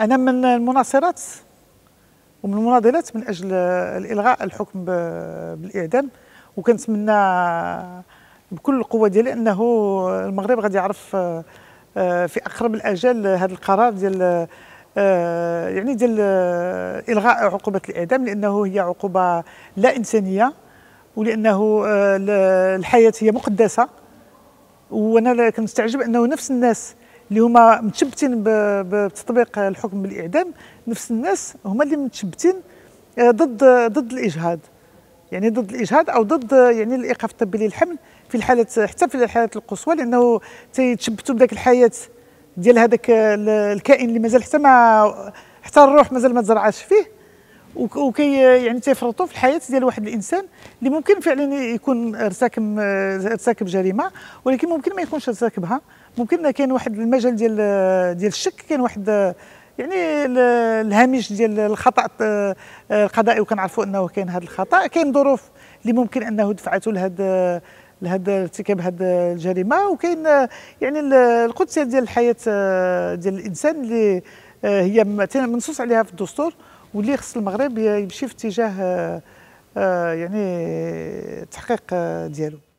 أنا من المناصرات ومن المناضلات من أجل الإلغاء الحكم بالإعدام وكنتمنى بكل القوة ديالي أنه المغرب غادي يعرف آه، في أقرب الأجال هذا القرار ديال آه، يعني ديال آه، إلغاء عقوبة الإعدام لأنه هي عقوبة لا إنسانية ولأنه الحياة هي مقدسة وانا كنستعجب انه نفس الناس اللي هما متشبتين بتطبيق الحكم بالاعدام نفس الناس هما اللي متشبتين آه، ضد ضد الاجهاض يعني ضد الاجهاض او ضد يعني الايقاف الطبي للحمل في الحاله حتى في الحالات القصوى لانه تيتشبتوا بذاك الحياه ديال هذاك الكائن اللي مازال حتى ما حتى الروح مازال ما تزرعش فيه وكي يعني تفرطوا في الحياه ديال واحد الانسان اللي ممكن فعلا يكون ارتكب ارتكب جريمه ولكن ممكن ما يكونش ارتكبها ممكن كاين واحد المجال ديال ديال الشك كاين واحد يعني الهامش ديال الخطا القضائي وكنعرفوا انه كاين هذا الخطا كاين ظروف اللي ممكن انه دفعته لهذا لهذا ارتكاب هذه الجريمه وكاين يعني القدسيه ديال الحياه ديال الانسان اللي آه، هي منصوص عليها في الدستور واللي خص المغرب يمشي في اتجاه آه، آه، يعني تحقيق آه، ديالو